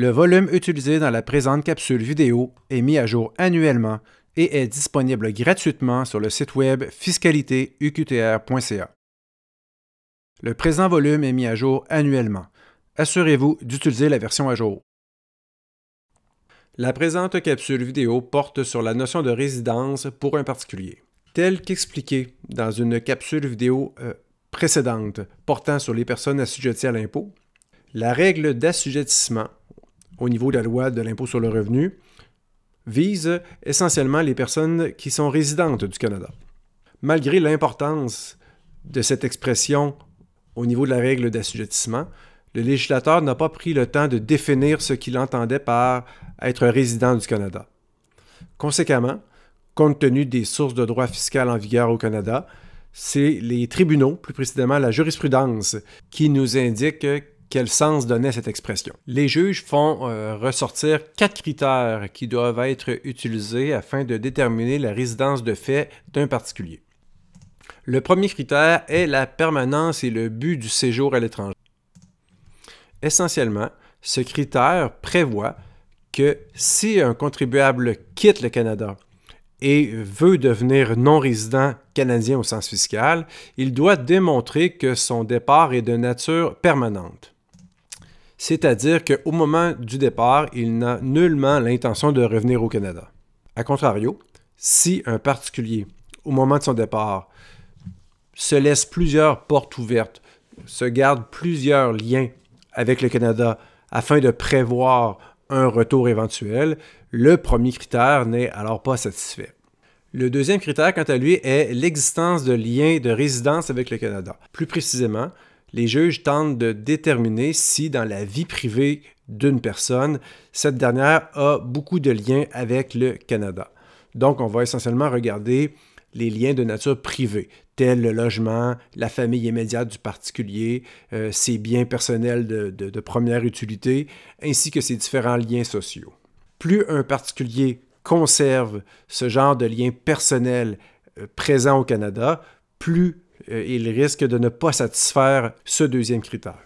Le volume utilisé dans la présente capsule vidéo est mis à jour annuellement et est disponible gratuitement sur le site web fiscalitéuqtr.ca. Le présent volume est mis à jour annuellement. Assurez-vous d'utiliser la version à jour. La présente capsule vidéo porte sur la notion de résidence pour un particulier. telle qu'expliquée dans une capsule vidéo euh, précédente portant sur les personnes assujetties à l'impôt, la règle d'assujettissement au niveau de la loi de l'impôt sur le revenu vise essentiellement les personnes qui sont résidentes du Canada. Malgré l'importance de cette expression au niveau de la règle d'assujettissement, le législateur n'a pas pris le temps de définir ce qu'il entendait par être résident du Canada. Conséquemment, compte tenu des sources de droit fiscal en vigueur au Canada, c'est les tribunaux, plus précisément la jurisprudence, qui nous indique quel sens donnait cette expression. Les juges font euh, ressortir quatre critères qui doivent être utilisés afin de déterminer la résidence de fait d'un particulier. Le premier critère est la permanence et le but du séjour à l'étranger. Essentiellement, ce critère prévoit que si un contribuable quitte le Canada et veut devenir non-résident canadien au sens fiscal, il doit démontrer que son départ est de nature permanente c'est-à-dire qu'au moment du départ, il n'a nullement l'intention de revenir au Canada. A contrario, si un particulier, au moment de son départ, se laisse plusieurs portes ouvertes, se garde plusieurs liens avec le Canada afin de prévoir un retour éventuel, le premier critère n'est alors pas satisfait. Le deuxième critère, quant à lui, est l'existence de liens de résidence avec le Canada. Plus précisément, les juges tentent de déterminer si dans la vie privée d'une personne, cette dernière a beaucoup de liens avec le Canada. Donc, on va essentiellement regarder les liens de nature privée, tels le logement, la famille immédiate du particulier, euh, ses biens personnels de, première utilité, ainsi que ses différents liens sociaux. Plus un particulier conserve ce genre de liens personnels euh, présent présents au Canada, plus euh, il risque de ne pas satisfaire ce deuxième critère.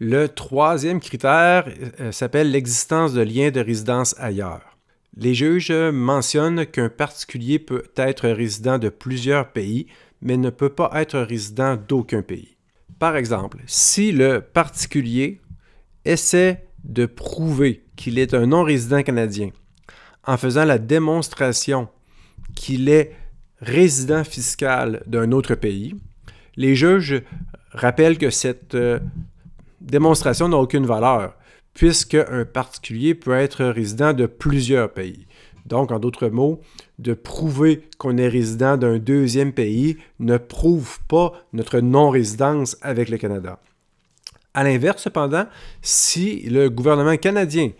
Le troisième critère euh, s'appelle l'existence de liens de résidence ailleurs. Les juges mentionnent qu'un particulier peut être résident de plusieurs pays, mais ne peut pas être résident d'aucun pays. Par exemple, si le particulier essaie de prouver qu'il est un non-résident canadien en faisant la démonstration qu'il est résident fiscal d'un autre pays, les juges rappellent que cette euh, démonstration n'a aucune valeur, puisque un particulier peut être résident de plusieurs pays. Donc, en d'autres mots, de prouver qu'on est résident d'un deuxième pays ne prouve pas notre non-résidence avec le Canada. À l'inverse, cependant, si le gouvernement canadien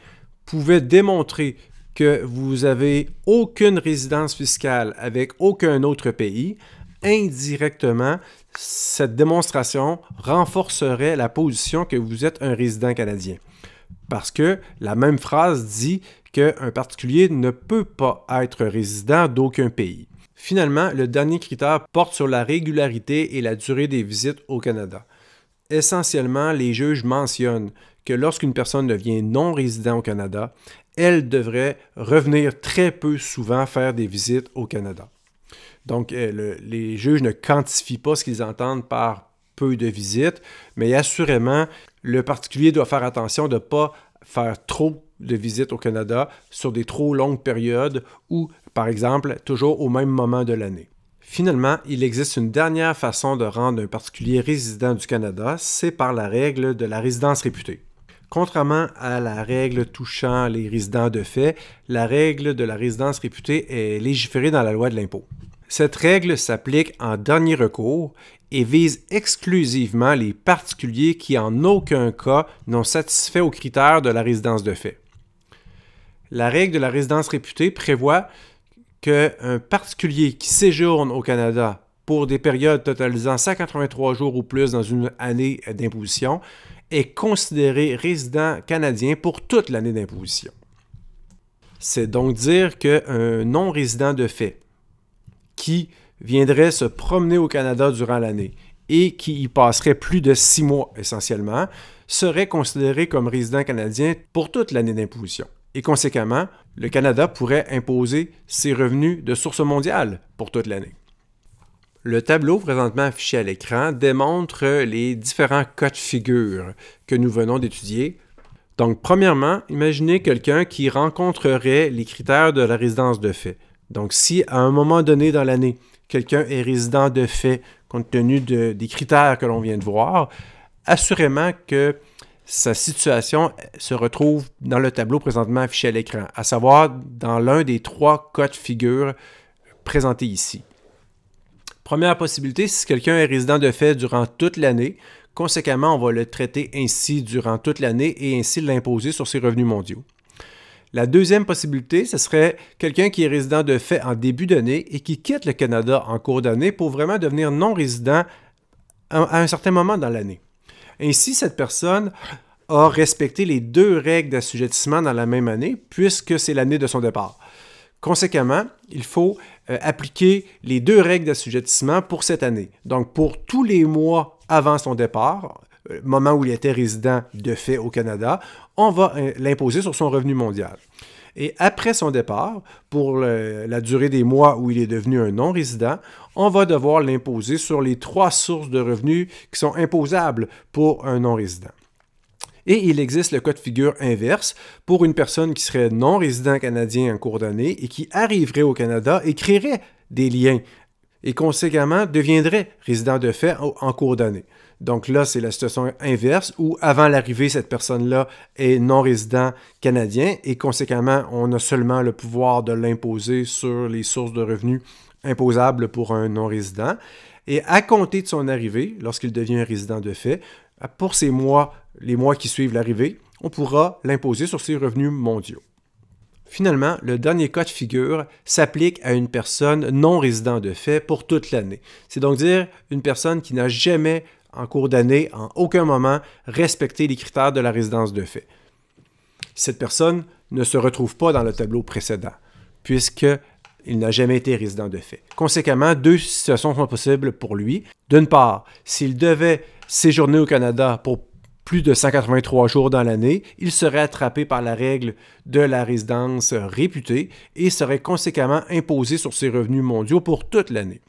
pouvait démontrer que vous n'avez aucune résidence fiscale avec aucun autre pays, indirectement, cette démonstration renforcerait la position que vous êtes un résident canadien. Parce que la même phrase dit qu'un particulier ne peut pas être résident d'aucun pays. Finalement, le dernier critère porte sur la régularité et la durée des visites au Canada. Essentiellement, les juges mentionnent que lorsqu'une personne devient non résident au Canada, elle devrait revenir très peu souvent faire des visites au Canada. Donc, euh, les juges ne quantifient pas ce qu'ils entendent par peu de visites, mais assurément, le particulier doit faire attention de ne pas faire trop de visites au Canada sur des trop longues périodes ou, par exemple, toujours au même moment de l'année. Finalement, il existe une dernière façon de rendre un particulier résident du Canada, c'est par la règle de la résidence réputée. Contrairement à la règle touchant les résidents de fait, la règle de la résidence réputée est légiférée dans la loi de l'impôt. Cette règle s'applique en dernier recours et vise exclusivement les particuliers qui en aucun cas n'ont satisfait aux critères de la résidence de fait. La règle de la résidence réputée prévoit qu'un particulier qui séjourne au Canada pour des périodes totalisant 183 jours ou plus dans une année d'imposition est considéré résident canadien pour toute l'année d'imposition. C'est donc dire qu'un non-résident de fait qui viendrait se promener au Canada durant l'année et qui y passerait plus de six mois essentiellement, serait considéré comme résident canadien pour toute l'année d'imposition. Et conséquemment, le Canada pourrait imposer ses revenus de source mondiale pour toute l'année. Le tableau présentement affiché à l'écran démontre les différents cas de figure que nous venons d'étudier. Donc, premièrement, imaginez quelqu'un qui rencontrerait les critères de la résidence de fait, donc, si à un moment donné dans l'année, quelqu'un est résident de fait, compte tenu des critères que l'on vient de voir, assurément que sa situation se retrouve dans le tableau présentement affiché à l'écran, à savoir dans l'un des trois cas de figure présentés ici. Première possibilité, si quelqu'un est résident de fait durant toute l'année, conséquemment, on va le traiter ainsi durant toute l'année et ainsi l'imposer sur ses revenus mondiaux. La deuxième possibilité, ce serait quelqu'un qui est résident de fait en début d'année et qui quitte le Canada en cours d'année pour vraiment devenir non résident à un certain moment dans l'année. Ainsi, cette personne a respecté les deux règles d'assujettissement dans la même année, puisque c'est l'année de son départ. Conséquemment, il faut euh, appliquer les deux règles d'assujettissement pour cette année. Donc, pour tous les mois avant son départ, euh, moment où il était résident de fait au Canada, on va euh, l'imposer sur son revenu mondial. Et après son départ, pour la durée des mois où il est devenu un non-résident, on va devoir l'imposer sur les trois sources de revenus qui sont imposables pour un non-résident. Et il existe le cas de figure inverse pour une personne qui serait non-résident canadien en cours d'année et qui arriverait au Canada et créerait des liens et conséquemment deviendrait résident de fait en cours d'année. Donc là, c'est la situation inverse où avant l'arrivée, cette personne-là est non-résident canadien et conséquemment, on a seulement le pouvoir de l'imposer sur les sources de revenus imposables pour un non-résident. Et à compter de son arrivée, lorsqu'il devient résident de fait, pour ces mois, les mois qui suivent l'arrivée, on pourra l'imposer sur ses revenus mondiaux. Finalement, le dernier cas de figure s'applique à une personne non résident de fait pour toute l'année. C'est donc dire une personne qui n'a jamais en cours d'année en aucun moment respecter les critères de la résidence de fait. Cette personne ne se retrouve pas dans le tableau précédent, puisque il n'a jamais été résident de fait. Conséquemment, deux situations sont possibles pour lui. D'une part, s'il devait séjourner au Canada pour plus de 183 jours dans l'année, il serait attrapé par la règle de la résidence réputée et serait conséquemment imposé sur ses revenus mondiaux pour toute l'année.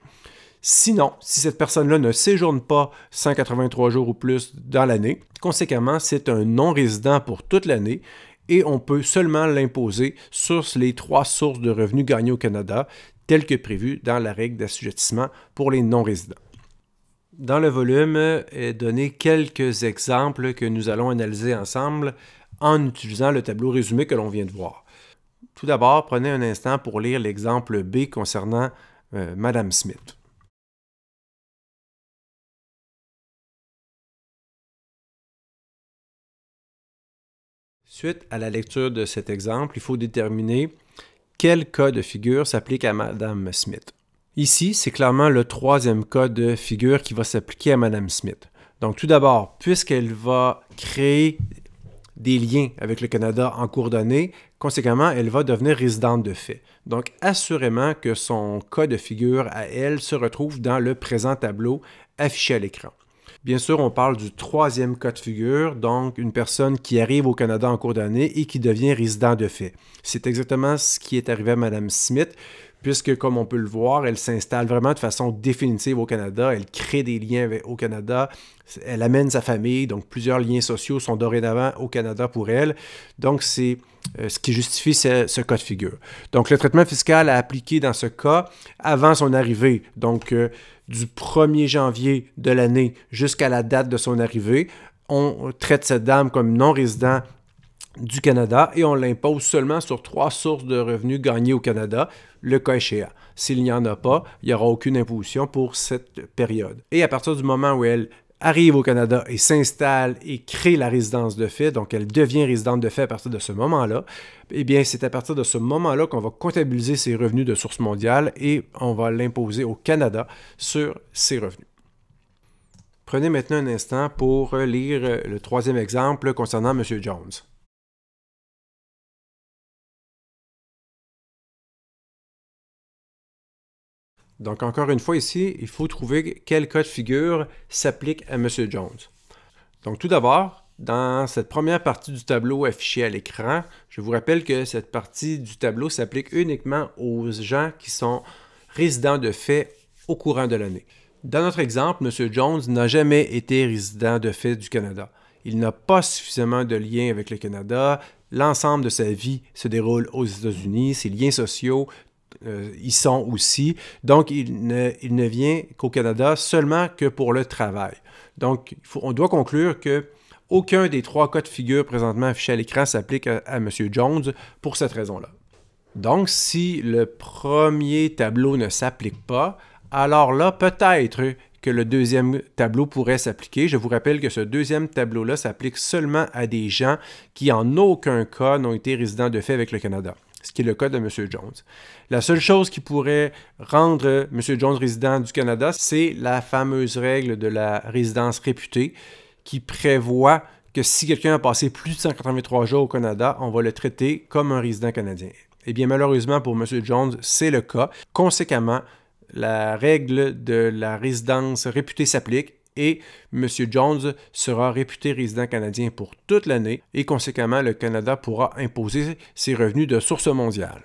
Sinon, si cette personne-là ne séjourne pas 183 jours ou plus dans l'année, conséquemment, c'est un non-résident pour toute l'année et on peut seulement l'imposer sur les trois sources de revenus gagnés au Canada, telles que prévues dans la règle d'assujettissement pour les non-résidents. Dans le volume est euh, donné quelques exemples que nous allons analyser ensemble en utilisant le tableau résumé que l'on vient de voir. Tout d'abord, prenez un instant pour lire l'exemple B concernant euh, Madame Smith. Suite à la lecture de cet exemple, il faut déterminer quel cas de figure s'applique à Madame Smith. Ici, c'est clairement le troisième cas de figure qui va s'appliquer à Madame Smith. Donc tout d'abord, puisqu'elle va créer des liens avec le Canada en cours d'année, conséquemment, elle va devenir résidente de fait. Donc assurément que son cas de figure à elle se retrouve dans le présent tableau affiché à l'écran. Bien sûr, on parle du troisième cas de figure, donc une personne qui arrive au Canada en cours d'année et qui devient résident de fait. C'est exactement ce qui est arrivé à Mme Smith, puisque, comme on peut le voir, elle s'installe vraiment de façon définitive au Canada, elle crée des liens au Canada, elle amène sa famille, donc plusieurs liens sociaux sont dorénavant au Canada pour elle. Donc, c'est euh, ce qui justifie ce, cas de figure. Donc, le traitement fiscal à appliquer dans ce cas avant son arrivée, donc euh, du 1er janvier de l'année jusqu'à la date de son arrivée, on traite cette dame comme non résident du Canada et on l'impose seulement sur trois sources de revenus gagnées au Canada, le cas échéant. S'il n'y en a pas, il n'y aura aucune imposition pour cette période. Et à partir du moment où elle arrive au Canada et s'installe et crée la résidence de fait, donc elle devient résidente de fait à partir de ce moment-là, eh bien c'est à partir de ce moment-là qu'on va comptabiliser ses revenus de source mondiale et on va l'imposer au Canada sur ses revenus. Prenez maintenant un instant pour lire le troisième exemple concernant M. Jones. Donc, encore une fois, ici, il faut trouver quel cas de figure s'applique à M. Jones. Donc, tout d'abord, dans cette première partie du tableau affiché à l'écran, je vous rappelle que cette partie du tableau s'applique uniquement aux gens qui sont résidents de fait au courant de l'année. Dans notre exemple, M. Jones n'a jamais été résident de fait du Canada. Il n'a pas suffisamment de liens avec le Canada. L'ensemble de sa vie se déroule aux États-Unis. Ses liens sociaux, ils euh, sont aussi. Donc, il ne, vient qu'au Canada seulement que pour le travail. Donc, on doit conclure que aucun des trois cas de figure présentement affichés à l'écran s'applique à, à M. Jones pour cette raison-là. Donc, si le premier tableau ne s'applique pas, alors là, peut-être que le deuxième tableau pourrait s'appliquer. Je vous rappelle que ce deuxième tableau-là s'applique seulement à des gens qui en aucun cas n'ont été résidents de fait avec le Canada ce qui est le cas de M. Jones. La seule chose qui pourrait rendre M. Jones résident du Canada, c'est la fameuse règle de la résidence réputée qui prévoit que si quelqu'un a passé plus de 183 jours au Canada, on va le traiter comme un résident canadien. Eh bien, malheureusement pour M. Jones, c'est le cas. Conséquemment, la règle de la résidence réputée s'applique et M. Jones sera réputé résident canadien pour toute l'année et conséquemment le Canada pourra imposer ses revenus de source mondiale.